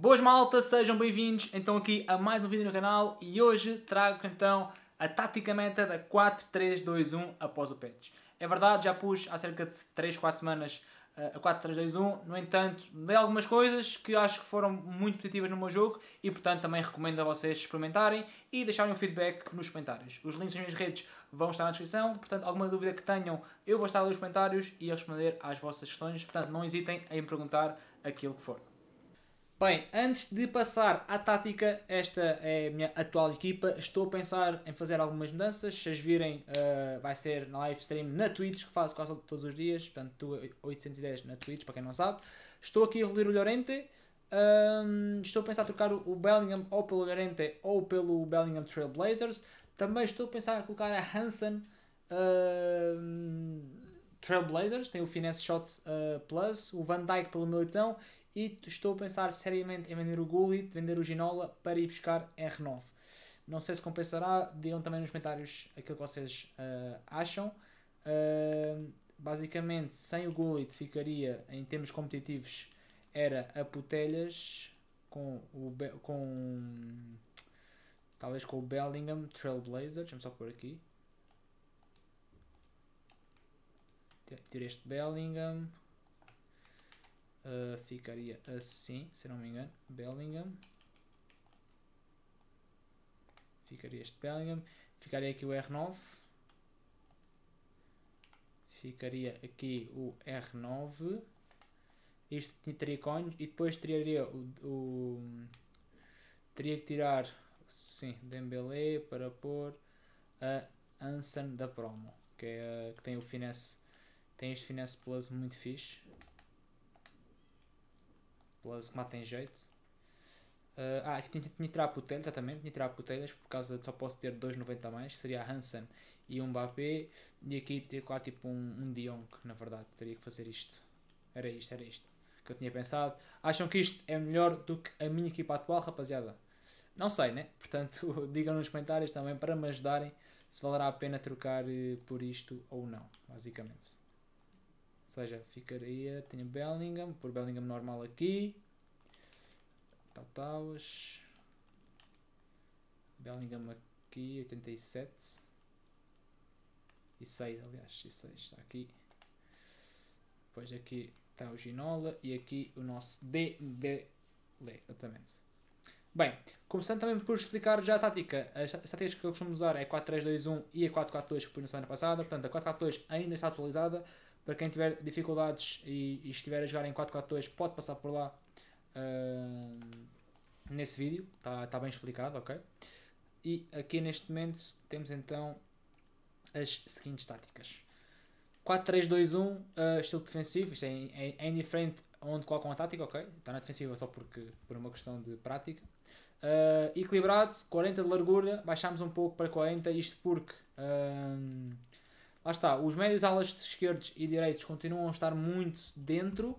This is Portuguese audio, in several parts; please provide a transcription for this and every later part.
Boas malta, sejam bem-vindos então aqui a mais um vídeo no canal e hoje trago então a tática meta da 4-3-2-1 após o patch. É verdade, já pus há cerca de 3, 4 semanas eh, a 4-3-2-1, no entanto, dei algumas coisas que acho que foram muito positivas no meu jogo e portanto também recomendo a vocês experimentarem e deixarem um feedback nos comentários. Os links das minhas redes vão estar na descrição, portanto alguma dúvida que tenham eu vou estar ali nos comentários e a responder às vossas questões, portanto não hesitem em perguntar aquilo que for. Bem, antes de passar à tática, esta é a minha atual equipa. Estou a pensar em fazer algumas mudanças. Se as virem, uh, vai ser na live stream na Twitch, que faço quase todos os dias. Portanto, 810 na Twitch, para quem não sabe. Estou aqui a evoluir o Llorente. Um, estou a pensar em trocar o Bellingham ou pelo Llorente ou pelo Bellingham Trailblazers. Também estou a pensar em colocar a Hansen uh, Trailblazers. Tem o Finesse Shots uh, Plus, o Van Dyke pelo Militão e estou a pensar seriamente em vender o Gulli, vender o Ginola para ir buscar R9. Não sei se compensará, digam também nos comentários aquilo que vocês uh, acham. Uh, basicamente, sem o Gullit ficaria, em termos competitivos, era a Putelhas com o... Com, talvez com o Bellingham Trailblazer, deixa-me só pôr aqui. Tirei este Bellingham uh, ficaria assim, se não me engano, Bellingham. Ficaria este Bellingham, ficaria aqui o R9, ficaria aqui o R9, isto teria cones e depois teria o, o teria que tirar, sim, Dembélé para pôr a Anson da promo, que, é, que tem o Finesse, tem este Finesse Plus muito fixe pelas que má jeito. Uh, ah, aqui tinha, que tirar Putelhas, exatamente, tinha de tirar Putelhas por causa de só posso ter 2,90 a mais, que seria a Hansen e um Mbappé, e aqui teria claro tipo um, um Dion, que na verdade teria que fazer isto. Era isto, era isto que eu tinha pensado. Acham que isto é melhor do que a minha equipa atual, rapaziada? Não sei, né? Portanto, digam nos comentários também para me ajudarem se valerá a pena trocar eh, por isto ou não, basicamente seja, ficaria. Tinha Bellingham, por Bellingham normal aqui. Tal, talas. Bellingham aqui, 87. E 6, aliás, e 6 está aqui. Depois aqui está o Ginola e aqui o nosso DB exatamente. Bem, começando também por explicar já a tática. A estratégia que eu costumo usar é 4-3-2-1 e a 4-4-2 que pus na semana passada. Portanto, a 4-4-2 ainda está atualizada. Para quem tiver dificuldades e, e estiver a jogar em 4-4-2, pode passar por lá uh, nesse vídeo, está tá bem explicado, ok? E aqui neste momento temos então as seguintes táticas. 4-3-2-1, uh, ah, estilo defensivo, isto é, é, é indiferente onde colocam a tática, ok? Está na defensiva só porque, por uma questão de prática. Uh, equilibrado, 40 de largura, baixamos um pouco para 40, isto porque um, lá está, os médios alas esquerdos e direitos continuam a estar muito dentro, uh,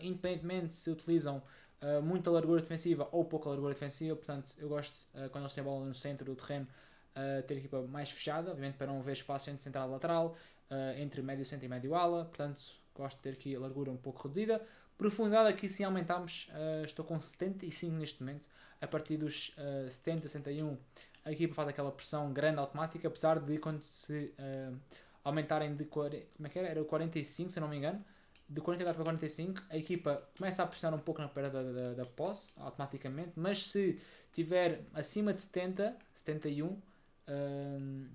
independentemente se utilizam uh, muita largura defensiva ou pouca largura defensiva. Portanto, eu gosto uh, quando eles têm a bola no centro do terreno. ter a equipa mais fechada, obviamente para não haver espaço entre central e lateral, entre médio centro e médio ala, portanto gosto de ter aqui a largura um pouco reduzida. Profundidade aqui sim aumentámos, uh, estou com 75 neste momento, a partir dos uh, 70, 71 a equipa faz aquela pressão grande automática, apesar de quando se uh, aumentarem de 40, como é que era? Era 45, se não me engano. De 44 para 45, a equipa começa a pressionar um pouco na perda da, da, da posse, automaticamente, mas se tiver acima de 70, 71, um, hum,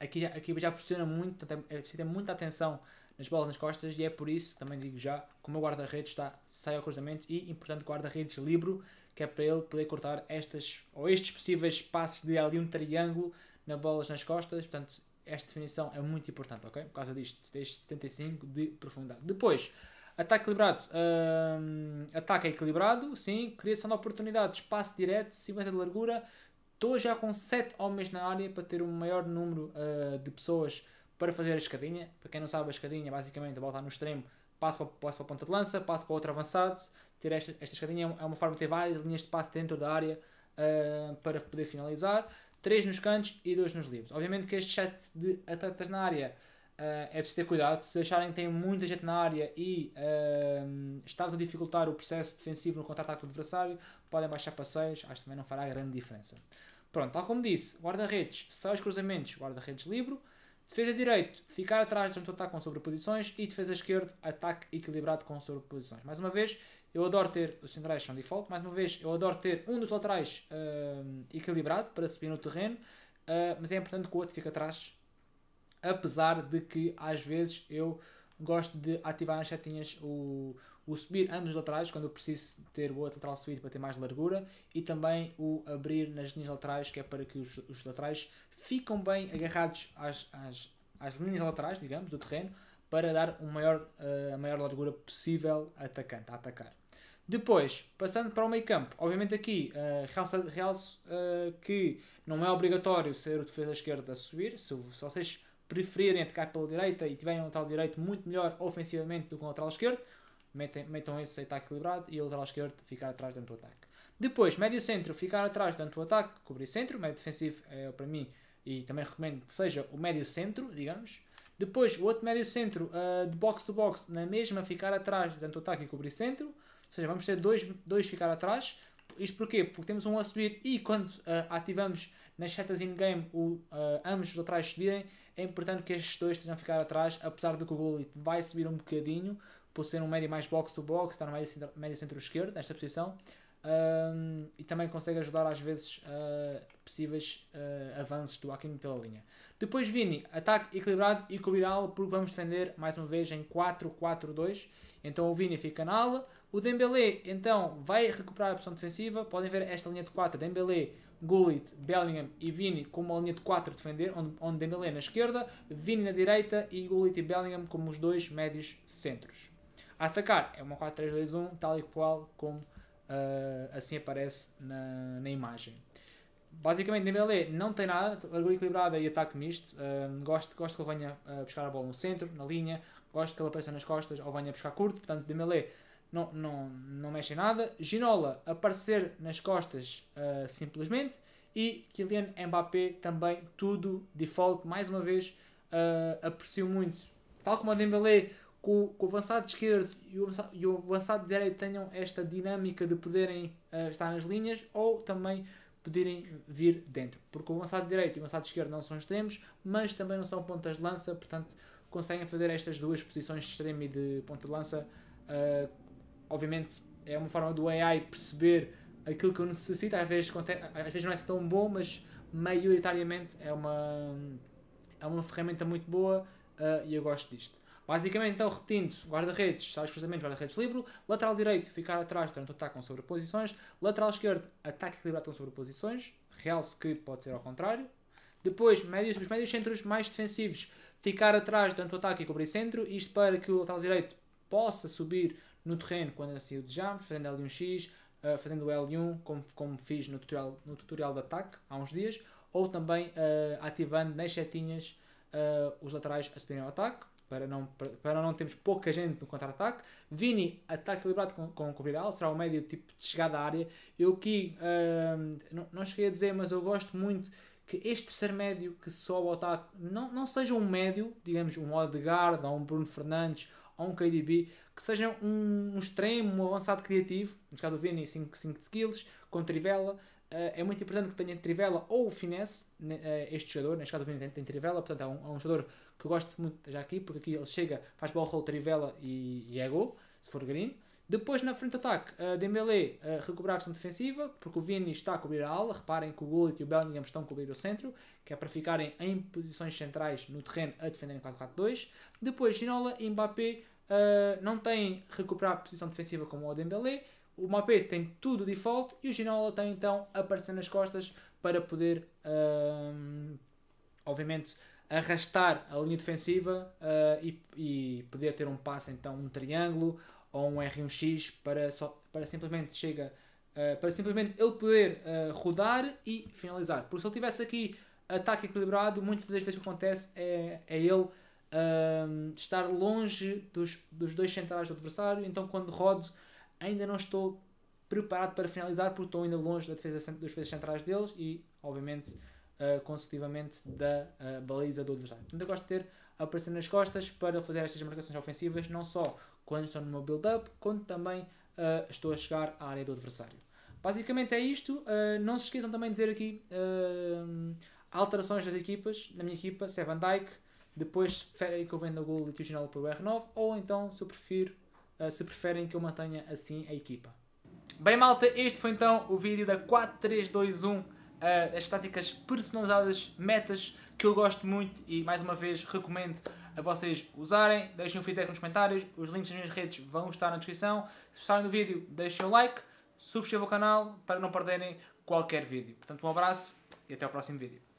aqui, a equipa já pressiona muito, é, é preciso ter muita atenção nas bolas nas costas e é por isso, também digo já, que o meu guarda-redes está, sai ao cruzamento e, importante, guarda-redes livre que é para ele poder cortar estas, ou estes possíveis passos de ali um triângulo na bolas nas costas, portanto, esta definição é muito importante, ok? Por causa disto, tens 75 de profundidade. Depois, ataque equilibrado. Hum, ataque equilibrado, sim. Criação de oportunidades, espaço direto, 50 de largura. Estou já com 7 homens na área para ter um maior número uh, de pessoas para fazer a escadinha. Para quem não sabe, a escadinha, basicamente, a bola está no extremo, passa para, para a ponta de lança, passa para outro avançado. Ter esta, esta escadinha é uma forma de ter várias linhas de passe dentro da área uh, para poder finalizar. 3 nos cantos e 2 nos livros. Obviamente que este set de atletas na área uh, é preciso ter cuidado. Se acharem que tem muita gente na área e uh, estás a dificultar o processo defensivo no contra-ataque do adversário, podem baixar passeios, acho que também não fará grande diferença. Pronto, tal como disse, guarda-redes, sai cruzamentos, guarda-redes livre. Defesa direito, ficar atrás durante o ataque com sobreposições e defesa esquerda ataque equilibrado com sobreposições. Mais uma vez, eu adoro ter, os centrais são default, mais uma vez, eu adoro ter um dos laterais uh, equilibrado para subir no terreno, uh, mas é importante que o outro fique atrás, apesar de que às vezes eu gosto de ativar nas setinhas o, o subir ambos os laterais, quando eu preciso ter o outro lateral subido para ter mais largura, e também o abrir nas linhas laterais, que é para que os, os laterais ficam bem agarrados às, às, às linhas laterais, digamos, do terreno, para dar um maior, uh, a maior largura possível atacante, a atacar. Depois, passando para o meio campo, obviamente aqui uh, realço, realço uh, que não é obrigatório ser o defesa esquerda a subir, se, se vocês preferirem atacar pela direita e tiverem um lateral direito muito melhor ofensivamente do que um lateral esquerdo, metem, metam esse aí está equilibrado e o lateral esquerdo ficar atrás dentro do ataque. Depois, médio centro, ficar atrás dentro do ataque, cobrir centro, médio defensivo é para mim e também recomendo que seja o médio centro, digamos. Depois, o outro médio centro uh, de box to box, na mesma, ficar atrás dentro do ataque e cobrir centro. Ou seja, vamos ter dois, dois ficar atrás. Isto porquê? Porque temos um a subir e quando uh, ativamos nas setas in-game uh, ambos os atrás subirem, é importante que estes dois tenham ficar atrás, apesar de que o Gullit vai subir um bocadinho, por ser um médio mais box-to-box, está no médio, centro-esquerdo, nesta posição, um, ehm, e também consegue ajudar às vezes uh, possíveis uh, avanços do Hakim pela linha. Depois Vini, ataque equilibrado e cobrial, porque vamos defender mais uma vez em 4-4-2. Então o Vini fica na ala. O Dembélé, então, vai recuperar a posição defensiva. Podem ver esta linha de 4, Dembélé, Gullit, Bellingham e Vini como uma linha de 4 defender, onde, onde Dembélé na esquerda, Vini na direita e Gullit e Bellingham como os dois médios centros. A atacar é uma 4-3-2-1, tal e qual como uh, assim aparece na, na imagem basicamente, Dembélé não tem nada, largura equilibrada é e ataque misto. Uh, gosto, gosto que ele venha uh, buscar a bola no centro, na linha, gosto que ele apareça nas costas ou venha buscar curto. Portanto, Dembélé não, não, não mexe em nada. Ginola aparecer nas costas uh, simplesmente. E Kylian Mbappé também, tudo default. Mais uma vez, ah, aprecio muito, tal como a Dembélé, com o, avançado esquerdo e o, avançado, e o avançado direito tenham esta dinâmica de poderem ah, estar nas linhas ou também poderem vir dentro. Porque o lançado direito e o lançado esquerdo não são extremos, mas também não são pontas de lança, portanto conseguem fazer estas duas posições de extremo e de ponta de lança. Uh, obviamente é uma forma do AI perceber aquilo que eu necessito, às vezes, às vezes não é tão bom, mas maioritariamente é uma, é uma ferramenta muito boa uh, e eu gosto disto. Basicamente, então, repetindo, guarda-redes, sai cruzamentos, guarda-redes livre, lateral direito, ficar atrás durante o ataque com sobreposições, lateral esquerdo, ataque equilibrado com sobreposições, realce que pode ser ao contrário. Depois, médios, os médios centros mais defensivos, ficar atrás durante o ataque e cobrir centro, isto para que o lateral direito possa subir no terreno quando assim o desejamos, fazendo l 1 X, uh, fazendo o L1, como, como fiz no tutorial, no tutorial de ataque há uns dias, ou também uh, ativando nas setinhas uh, os laterais a subirem ao ataque para não, para, não termos pouca gente no contra-ataque. Vini, ataque equilibrado com, com cobrir a será o médio tipo de chegada à área. Eu aqui, uh, não, não cheguei a dizer, mas eu gosto muito que este terceiro médio que sobe ao ataque não, não seja um médio, digamos um Odegaard ou um Bruno Fernandes ou um KDB, que seja um, um extremo, um avançado criativo, no caso do Vini 5, 5 skills, com trivela, eh, é muito importante que tenha trivela ou finesse eh, este jogador, neste caso o Vini tem, tem trivela, portanto é um, é um jogador que eu gosto muito já aqui, porque aqui ele chega, faz ball roll, trivela e, e é gol, se for green. Depois na frente de ataque, a Dembélé recuperar recobrar a posição defensiva, porque o Vini está a cobrir a ala, reparem que o Gullit e o Bellingham estão a cobrir o centro, que é para ficarem em posições centrais no terreno a defenderem 4-4-2. Depois Ginola e Mbappé ah, não têm recuperar a posição defensiva como o Dembélé, o Mbappé tem tudo default e o Ginola tem então aparecer nas costas para poder, ah, obviamente, arrastar a linha defensiva uh, e, e, poder ter um passe, então um triângulo ou um R1X para, só, para simplesmente chega uh, para simplesmente ele poder uh, rodar e finalizar. Porque se ele tivesse aqui ataque equilibrado, muitas das vezes o que acontece é, é ele ehm, estar longe dos, dos dois centrais do adversário, então quando rodo ainda não estou preparado para finalizar porque estou ainda longe da defesa, dos defesas centrais deles e obviamente eh, consecutivamente da uh, baliza do adversário. Portanto, eu gosto de ter a aparecer nas costas para fazer estas marcações ofensivas, não só quando estou no meu build-up, quando também uh, estou a chegar à área do adversário. Basicamente é isto. não se esqueçam também de dizer aqui alterações das equipas. Na minha equipa, se é Dyke. depois se depois preferem que eu venda o gol litiginal para o R9, ou então se, prefiro, se preferem que eu mantenha assim a equipa. Bem malta, este foi então o vídeo da 4-3-2-1 uh, as táticas personalizadas, metas, que eu gosto muito e mais uma vez recomendo a vocês usarem. Deixem o feedback nos comentários, os links das minhas redes vão estar na descrição. Se gostarem do vídeo, deixem o like, subscrevam o canal para não perderem qualquer vídeo. Portanto, um abraço e até o próximo vídeo.